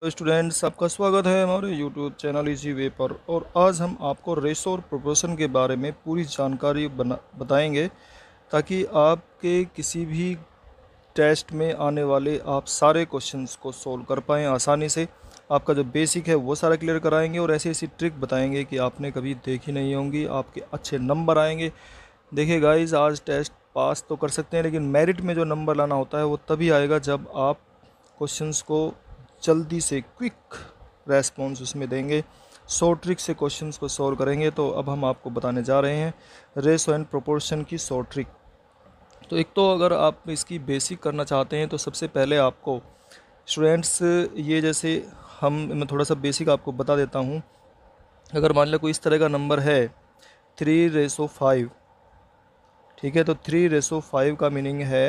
तो स्टूडेंट्स आपका स्वागत है हमारे यूट्यूब चैनल इसी वे पर और आज हम आपको रेशो और प्रोपोर्शन के बारे में पूरी जानकारी बना बताएँगे ताकि आपके किसी भी टेस्ट में आने वाले आप सारे क्वेश्चंस को सोल्व कर पाएँ आसानी से आपका जो बेसिक है वो सारा क्लियर कराएंगे और ऐसी ऐसी ट्रिक बताएंगे कि आपने कभी देखी नहीं होंगी आपके अच्छे नंबर आएंगे देखिए गाइज आज टेस्ट पास तो कर सकते हैं लेकिन मेरिट में जो नंबर लाना होता है वो तभी आएगा जब आप क्वेश्चंस को जल्दी से क्विक रेस्पॉन्स उसमें देंगे शॉर्ट ट्रिक से क्वेश्चन को सॉल्व करेंगे तो अब हम आपको बताने जा रहे हैं रेसो एंड प्रोपोर्शन की शॉर्ट ट्रिक तो एक तो अगर आप इसकी बेसिक करना चाहते हैं तो सबसे पहले आपको स्टूडेंट्स ये जैसे हम मैं थोड़ा सा बेसिक आपको बता देता हूँ अगर मान लो कोई इस तरह का नंबर है थ्री रेसो फाइव ठीक है तो थ्री रेसो फाइव का मीनिंग है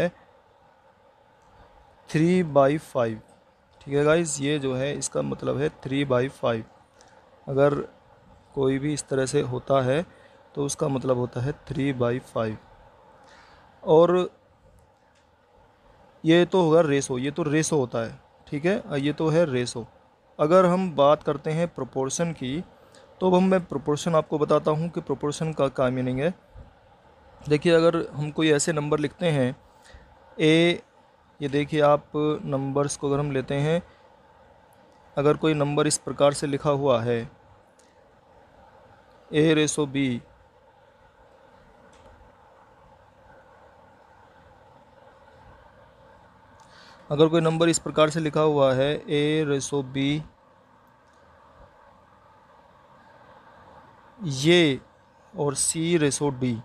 थ्री बाई फाइव ठीक है गाइस ये जो है इसका मतलब है थ्री बाई फाइव अगर कोई भी इस तरह से होता है तो उसका मतलब होता है थ्री बाई फाइव और ये तो होगा रेसो ये तो रेसो होता है ठीक है ये तो है रेसो अगर हम बात करते हैं प्रोपोर्शन की तो अब हम मैं प्रोपोर्शन आपको बताता हूँ कि प्रोपोर्शन का क्या मीनिंग है देखिए अगर हम कोई ऐसे नंबर लिखते हैं ए ये देखिए आप नंबर्स को अगर हम लेते हैं अगर कोई नंबर इस प्रकार से लिखा हुआ है ए रेसो बी अगर कोई नंबर इस प्रकार से लिखा हुआ है ए रेसो बी ये और सी रेसो डी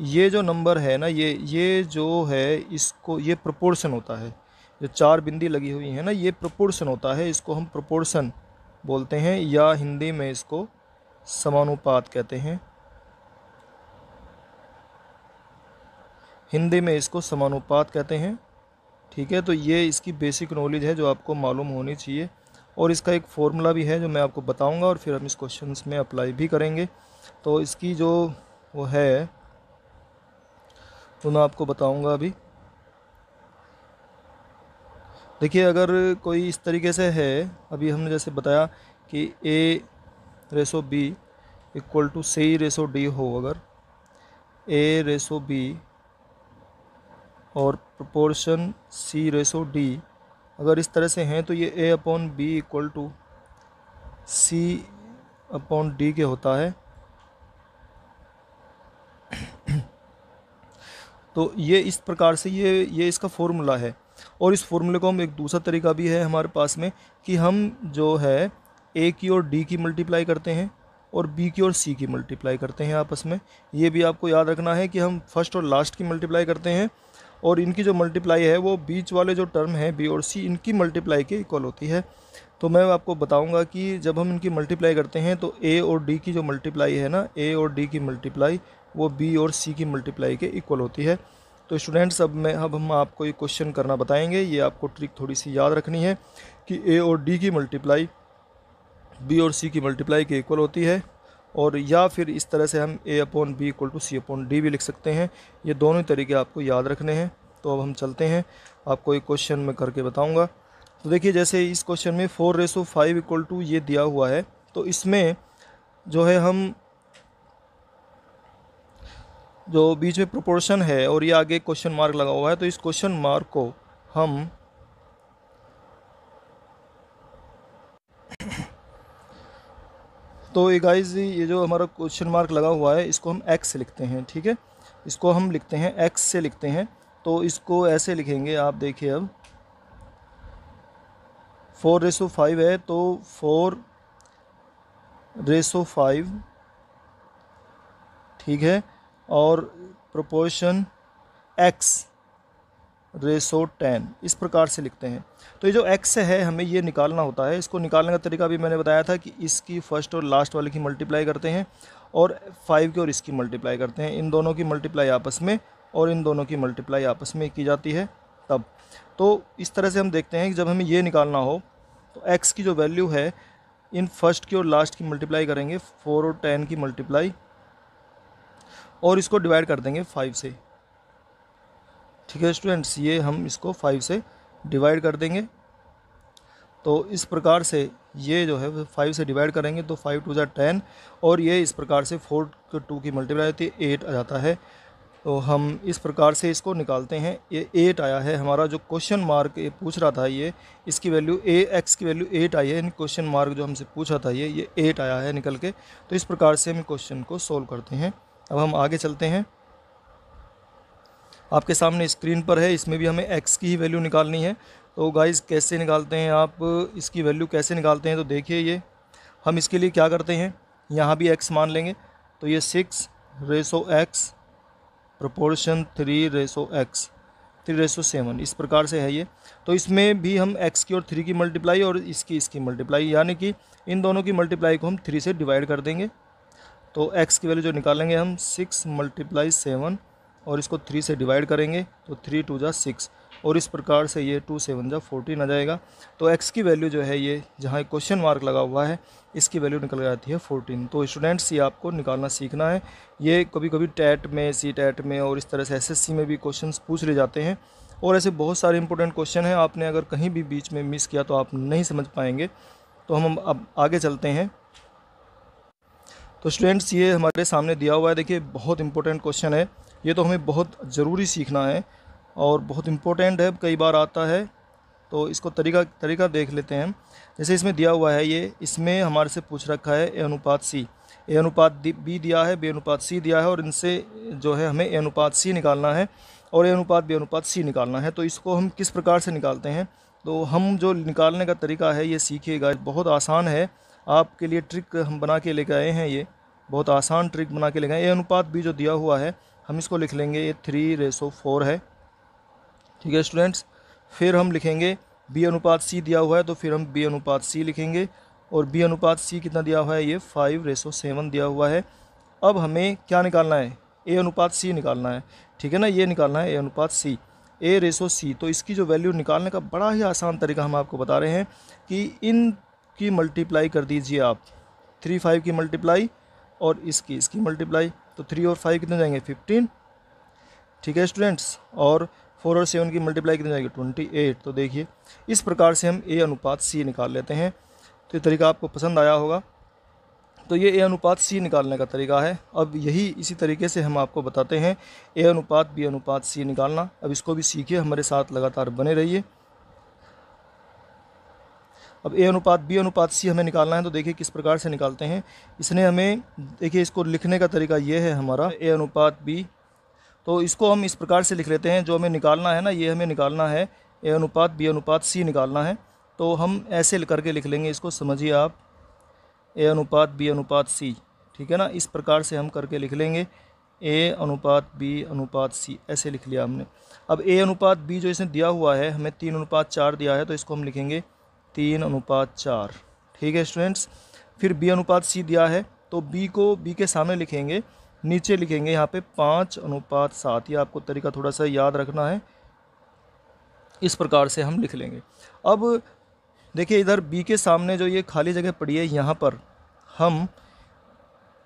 ये जो नंबर है ना ये ये जो है इसको ये प्रोपोर्शन होता है जो चार बिंदी लगी हुई है ना ये प्रोपोर्शन होता है इसको हम प्रोपोर्शन बोलते हैं या हिंदी में इसको समानुपात कहते हैं हिंदी में इसको समानुपात कहते हैं ठीक है तो ये इसकी बेसिक नॉलेज है जो आपको मालूम होनी चाहिए और इसका एक फॉर्मूला भी है जो मैं आपको बताऊंगा और फिर हम इस क्वेश्चंस में अप्लाई भी करेंगे तो इसकी जो वो है तो मैं आपको बताऊंगा अभी देखिए अगर कोई इस तरीके से है अभी हमने जैसे बताया कि A ratio B equal to C ratio D हो अगर ए रेसो बी और प्रोपोर्शन सी रेसो डी अगर इस तरह से हैं तो ये A upon B equal to C upon D के होता है तो ये इस प्रकार से ये ये इसका फॉर्मूला है और इस फॉर्मूले को हम एक दूसरा तरीका भी है हमारे पास में कि हम जो है ए की और डी की मल्टीप्लाई करते हैं और बी की और सी की मल्टीप्लाई करते हैं आपस में ये भी आपको याद रखना है कि हम फर्स्ट और लास्ट की मल्टीप्लाई करते हैं और इनकी जो मल्टीप्लाई है वो बीच वाले जो टर्म है बी और सी इनकी मल्टीप्लाई के इक्वल होती है तो मैं आपको बताऊंगा कि जब हम इनकी मल्टीप्लाई करते हैं तो ए और डी की जो मल्टीप्लाई है ना ए और डी की मल्टीप्लाई वो बी और सी की मल्टीप्लाई के इक्वल होती है तो स्टूडेंट्स अब मैं अब हम आपको ये क्वेश्चन करना बताएंगे ये आपको ट्रिक थोड़ी सी याद रखनी है कि ए और डी की मल्टीप्लाई बी और सी की मल्टीप्लाई के इक्वल होती है और या फिर इस तरह से हम A upon B equal to C upon D भी लिख सकते हैं ये दोनों ही तरीके आपको याद रखने हैं तो अब हम चलते हैं आपको एक क्वेश्चन में करके बताऊँगा तो देखिए जैसे इस क्वेश्चन में four ratio five equal to ये दिया हुआ है तो इसमें जो है हम जो बीच में प्रोपोर्शन है और ये आगे क्वेश्चन मार्क लगा हुआ है तो इस क्वेश्चन मार्क को हम तो ये गाइज ये जो हमारा क्वेश्चन मार्क लगा हुआ है इसको हम एक्स से लिखते हैं ठीक है इसको हम लिखते हैं एक्स से लिखते हैं तो इसको ऐसे लिखेंगे आप देखिए अब फोर रेसो फाइव है तो फोर रेसो फाइव ठीक है और प्रोपोर्शन एक्स रेसो टेन इस प्रकार से लिखते हैं तो ये जो एक्स है हमें ये निकालना होता है इसको निकालने का तरीका भी मैंने बताया था कि इसकी फ़र्स्ट और लास्ट वाले की मल्टीप्लाई करते हैं और फाइव की और इसकी मल्टीप्लाई करते हैं इन दोनों की मल्टीप्लाई आपस में और इन दोनों की मल्टीप्लाई आपस में की जाती है तब तो इस तरह से हम देखते हैं कि जब हमें ये निकालना हो तो एक्स की जो वैल्यू है इन फर्स्ट की और लास्ट की मल्टीप्लाई करेंगे फोर और टेन की मल्टीप्लाई और इसको डिवाइड कर देंगे फाइव से ठीक है स्टूडेंट्स ये हम इसको फाइव से डिवाइड कर देंगे तो इस प्रकार से ये जो है फाइव से डिवाइड करेंगे तो फाइव टू ज़ा टेन और ये इस प्रकार से फोर टू की मल्टीप्लाई होती है एट आ जाता है तो हम इस प्रकार से इसको निकालते हैं ये एट आया है हमारा जो क्वेश्चन मार्क ये पूछ रहा था ये इसकी वैल्यू ए एक्स की वैल्यू एट आई है इन क्वेश्चन मार्क जो हमसे पूछा था ये ये एट आया है निकल के तो इस प्रकार से हम क्वेश्चन को सोल्व करते हैं अब हम आगे चलते हैं आपके सामने स्क्रीन पर है इसमें भी हमें एक्स की ही वैल्यू निकालनी है तो गाइस कैसे निकालते हैं आप इसकी वैल्यू कैसे निकालते हैं तो देखिए ये हम इसके लिए क्या करते हैं यहाँ भी एक्स मान लेंगे तो ये six ratio X proportion three ratio X three ratio seven इस प्रकार से है ये तो इसमें भी हम एक्स की और थ्री की मल्टीप्लाई और इसकी इसकी मल्टीप्लाई यानी कि इन दोनों की मल्टीप्लाई को हम थ्री से डिवाइड कर देंगे तो एक्स की वैल्यू जो निकालेंगे हम सिक्स मल्टीप्लाई सेवन और इसको थ्री से डिवाइड करेंगे तो थ्री टू जा सिक्स और इस प्रकार से ये टू सेवन जा फोर्टीन आ जाएगा तो एक्स की वैल्यू जो है ये जहाँ क्वेश्चन मार्क लगा हुआ है इसकी वैल्यू निकल जाती है फोर्टीन तो स्टूडेंट्स ये आपको निकालना सीखना है ये कभी कभी टैट में सी टैट में और इस तरह से एस में भी क्वेश्चन पूछ ले जाते हैं और ऐसे बहुत सारे इंपॉर्टेंट क्वेश्चन हैं आपने अगर कहीं भी बीच में मिस किया तो आप नहीं समझ पाएंगे तो हम अब आगे चलते हैं तो स्टूडेंट्स ये हमारे सामने दिया हुआ है देखिए बहुत इंपॉर्टेंट क्वेश्चन है ये तो हमें बहुत ज़रूरी सीखना है और बहुत इंपॉर्टेंट है कई बार आता है तो इसको तरीका तरीका देख लेते हैं जैसे इसमें दिया हुआ है ये इसमें हमारे से पूछ रखा है ए अनुपात सी ए अनुपात बी दिया है बे अनुपात सी दिया है और इनसे जो है हमें ए अनुपात सी निकालना है और ए अनुपात बे अनुपात सी निकालना है तो इसको हम किस प्रकार से निकालते हैं तो हम जो निकालने का तरीका है ये सीखिएगा बहुत आसान है आपके लिए ट्रिक हम बना के लेकर आए हैं ये बहुत आसान ट्रिक बना के लेकर आए ये अनुपात भी जो दिया हुआ है हम इसको लिख लेंगे ये थ्री रेसो फोर है ठीक है स्टूडेंट्स फिर हम लिखेंगे बी अनुपात सी दिया हुआ है तो फिर हम बी अनुपात सी लिखेंगे और बी अनुपात सी कितना दिया हुआ है ये फाइव रेसो सेवन दिया हुआ है अब हमें क्या निकालना है ए अनुपात सी निकालना है ठीक है ना ये निकालना है ए अनुपात सी ए रेसो सी तो इसकी जो वैल्यू निकालने का बड़ा ही आसान तरीका हम आपको बता रहे हैं कि इन की मल्टीप्लाई कर दीजिए आप थ्री फाइव की मल्टीप्लाई और इसकी इसकी मल्टीप्लाई तो थ्री और फाइव कितने जाएंगे फिफ्टीन ठीक है स्टूडेंट्स और फोर और सेवन की मल्टीप्लाई कितनी जाएगी ट्वेंटी एट तो देखिए इस प्रकार से हम ए अनुपात सी निकाल लेते हैं तो ये तरीका आपको पसंद आया होगा तो ये ए अनुपात सी निकालने का तरीका है अब यही इसी तरीके से हम आपको बताते हैं ए अनुपात बी अनुपात सी निकालना अब इसको भी सीखिए हमारे साथ लगातार बने रहिए अब ए अनुपात बी अनुपात सी हमें निकालना है तो देखिए किस प्रकार से निकालते हैं इसने हमें देखिए इसको लिखने का तरीका ये है हमारा ए अनुपात बी तो इसको हम इस प्रकार से लिख लेते हैं जो हमें निकालना है ना ये हमें निकालना है ए अनुपात बी अनुपात सी निकालना है तो हम ऐसे करके लिख लेंगे इसको समझिए आप ए अनुपात बी अनुपात सी ठीक है ना इस प्रकार से हम करके लिख लेंगे ए अनुपात बी अनुपात सी ऐसे लिख लिया हमने अब ए अनुपात बी जो इसने दिया हुआ है हमें तीन अनुपात चार दिया है तो इसको हम लिखेंगे तीन अनुपात चार ठीक है स्टूडेंट्स फिर बी अनुपात सी दिया है तो बी को बी के सामने लिखेंगे नीचे लिखेंगे यहाँ पे पाँच अनुपात सात ये आपको तरीका थोड़ा सा याद रखना है इस प्रकार से हम लिख लेंगे अब देखिए इधर बी के सामने जो ये खाली जगह पड़ी है यहाँ पर हम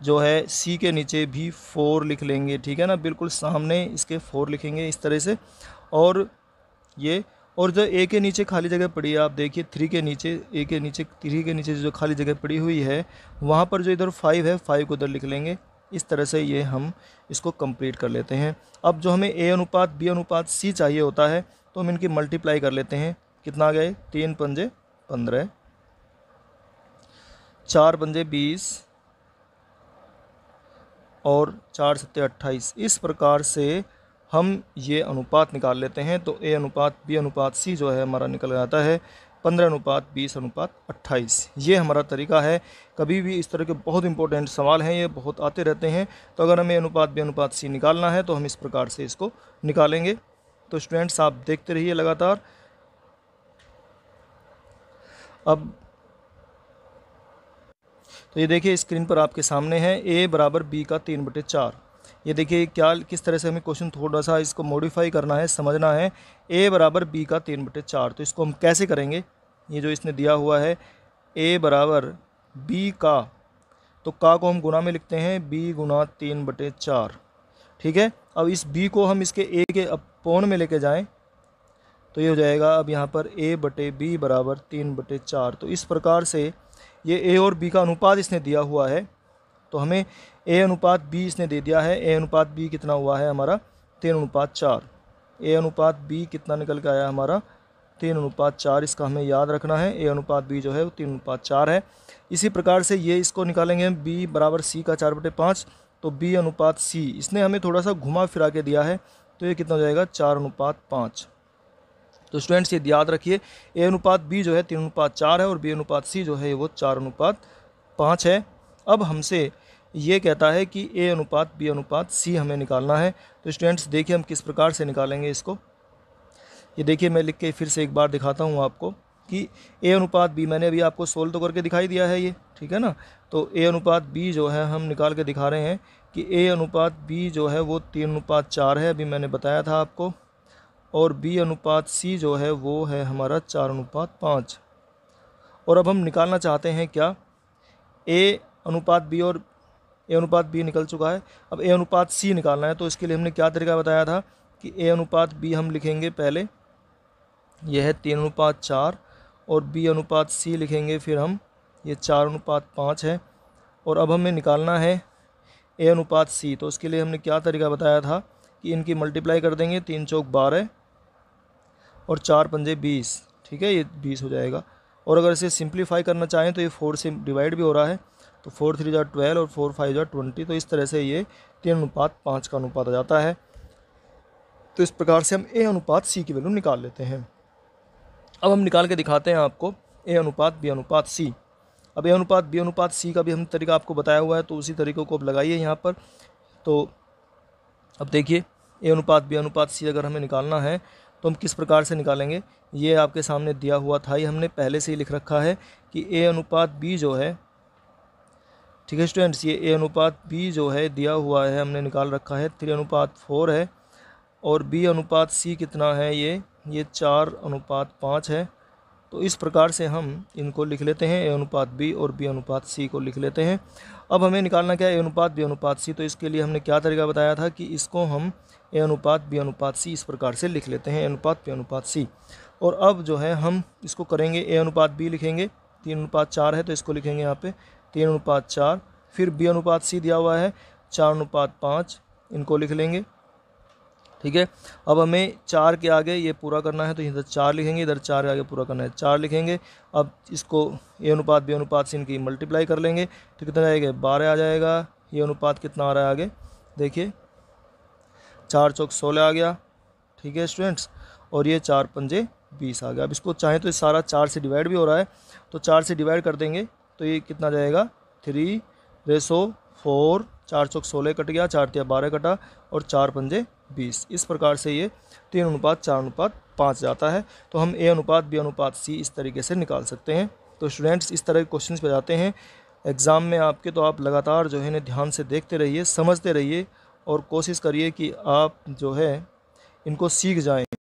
जो है सी के नीचे भी फोर लिख लेंगे ठीक है ना बिल्कुल सामने इसके फोर लिखेंगे इस तरह से और ये और जो ए के नीचे खाली जगह पड़ी है आप देखिए थ्री के नीचे ए के नीचे थ्री के नीचे जो खाली जगह पड़ी हुई है वहाँ पर जो इधर फाइव है फाइव को उधर लिख लेंगे इस तरह से ये हम इसको कंप्लीट कर लेते हैं अब जो हमें ए अनुपात बी अनुपात सी चाहिए होता है तो हम इनकी मल्टीप्लाई कर लेते हैं कितना गए तीन पंजे पंद्रह चार पंजे बीस और चार सत्ते अट्ठाईस इस प्रकार से हम ये अनुपात निकाल लेते हैं तो ए अनुपात बी अनुपात सी जो है हमारा निकल जाता है पंद्रह अनुपात बीस अनुपात अट्ठाईस ये हमारा तरीका है कभी भी इस तरह के बहुत इंपॉर्टेंट सवाल हैं ये बहुत आते रहते हैं तो अगर हमें अनुपात बी अनुपात सी निकालना है तो हम इस प्रकार से इसको निकालेंगे तो स्टूडेंट्स आप देखते रहिए लगातार अब तो ये देखिए स्क्रीन पर आपके सामने है ए बराबर बी का तीन बटे चार ये देखिए क्या किस तरह से हमें क्वेश्चन थोड़ा सा इसको मॉडिफाई करना है समझना है ए बराबर बी का तीन बटे चार तो इसको हम कैसे करेंगे ये जो इसने दिया हुआ है ए बराबर बी का तो का को हम गुना में लिखते हैं बी गुना तीन बटे चार ठीक है अब इस बी को हम इसके ए के अपोन में लेके जाएं तो ये हो जाएगा अब यहाँ पर ए बटे बी बराबर तीन बटे चार तो इस प्रकार से ये ए और बी का अनुपात इसने दिया हुआ है तो हमें ए अनुपात बी इसने दे दिया है ए अनुपात बी कितना हुआ है हमारा तीन अनुपात चार ए अनुपात बी कितना निकल के आया हमारा तीन अनुपात चार इसका हमें याद रखना है ए अनुपात बी जो है वो तीन अनुपात चार है इसी प्रकार से ये इसको निकालेंगे हम बी बराबर सी का चार बटे पाँच तो बी अनुपात सी इसने हमें थोड़ा सा घुमा फिरा के दिया है तो ये कितना हो जाएगा चार अनुपात पाँच तो स्टूडेंट्स ये याद रखिए ए अनुपात बी जो है तीन अनुपात चार है और बी अनुपात सी जो है वो चार अनुपात पाँच है अब हमसे ये कहता है कि ए अनुपात बी अनुपात सी हमें निकालना है तो स्टूडेंट्स देखिए हम किस प्रकार से निकालेंगे इसको ये देखिए मैं लिख के फिर से एक बार दिखाता हूँ आपको कि ए अनुपात बी मैंने अभी आपको सोल्व तो करके दिखाई दिया है ये ठीक है ना तो ए अनुपात बी जो है हम निकाल के दिखा रहे हैं कि ए अनुपात बी जो है वो तीन अनुपात चार है अभी मैंने बताया था आपको और बी अनुपात सी जो है वो है हमारा चार अनुपात पाँच और अब हम निकालना चाहते हैं क्या ए अनुपात बी और ए अनुपात बी निकल चुका है अब ए अनुपात सी निकालना है तो इसके लिए हमने क्या तरीका बताया था कि ए अनुपात बी हम लिखेंगे पहले यह है तीन अनुपात चार और बी अनुपात सी लिखेंगे फिर हम ये चार अनुपात पाँच है और अब हमें निकालना है ए अनुपात सी तो उसके लिए हमने क्या तरीका बताया था कि इनकी मल्टीप्लाई कर देंगे तीन चौक बारह और चार पंजे बीस ठीक है ये बीस हो जाएगा और अगर इसे सिंप्लीफाई करना चाहें तो ये फोर से डिवाइड भी हो रहा है तो फोर थ्री जो ट्वेल्व और फोर फाइव जो ट्वेंटी तो इस तरह से ये तीन अनुपात पाँच का अनुपात आ जाता है तो इस प्रकार से हम ए अनुपात सी की वैल्यू निकाल लेते हैं अब हम निकाल के दिखाते हैं आपको ए अनुपात बी अनुपात सी अब ए अनुपात बी अनुपात सी का भी हम तरीका आपको बताया हुआ है तो उसी तरीक़ों को अब लगाइए यहाँ पर तो अब देखिए ए अनुपात बी अनुपात सी अगर हमें निकालना है तो हम किस प्रकार से निकालेंगे ये आपके सामने दिया हुआ था ये हमने पहले से ही लिख रखा है कि ए अनुपात बी जो है ठीक है स्टूडेंट्स ये ए अनुपात बी जो है दिया हुआ है हमने निकाल रखा है थ्री अनुपात फोर है और बी अनुपात सी कितना है ये ये चार अनुपात पाँच है तो इस प्रकार से हम इनको लिख लेते हैं ए अनुपात बी और बी अनुपात सी को लिख लेते हैं अब हमें निकालना क्या है ए अनुपात बी अनुपात सी तो इसके लिए हमने क्या तरीका बताया था कि इसको हम ए अनुपात बी अनुपात सी इस प्रकार से लिख लेते हैं ए अनुपात बी अनुपात सी और अब जो है हम इसको करेंगे ए अनुपात बी लिखेंगे तीन अनुपात चार है तो इसको लिखेंगे यहाँ पे तीन अनुपात चार फिर बी अनुपात सी दिया हुआ है चार अनुपात पाँच इनको लिख लेंगे ठीक है अब हमें चार के आगे ये पूरा करना है तो इधर चार लिखेंगे इधर चार के आगे पूरा करना है चार लिखेंगे अब इसको ए अनुपात बी अनुपात से इनकी मल्टीप्लाई कर लेंगे तो कितना आएगा बारह आ जाएगा ये अनुपात कितना आ रहा है आगे देखिए चार चौक सोलह आ गया ठीक है स्टूडेंट्स और ये चार पंजे बीस आ गया अब इसको चाहें तो इस सारा चार से डिवाइड भी हो रहा है तो चार से डिवाइड कर देंगे तो ये कितना जाएगा थ्री रेसो फोर चार चौक सोलह कट गया चार तिया बारह कटा और चार पंजे बीस इस प्रकार से ये तीन अनुपात चार अनुपात पाँच जाता है तो हम ए अनुपात बी अनुपात सी इस तरीके से निकाल सकते हैं तो स्टूडेंट्स इस तरह के क्वेश्चन पे जाते हैं एग्ज़ाम में आपके तो आप लगातार जो है ना ध्यान से देखते रहिए समझते रहिए और कोशिश करिए कि आप जो है इनको सीख जाएँ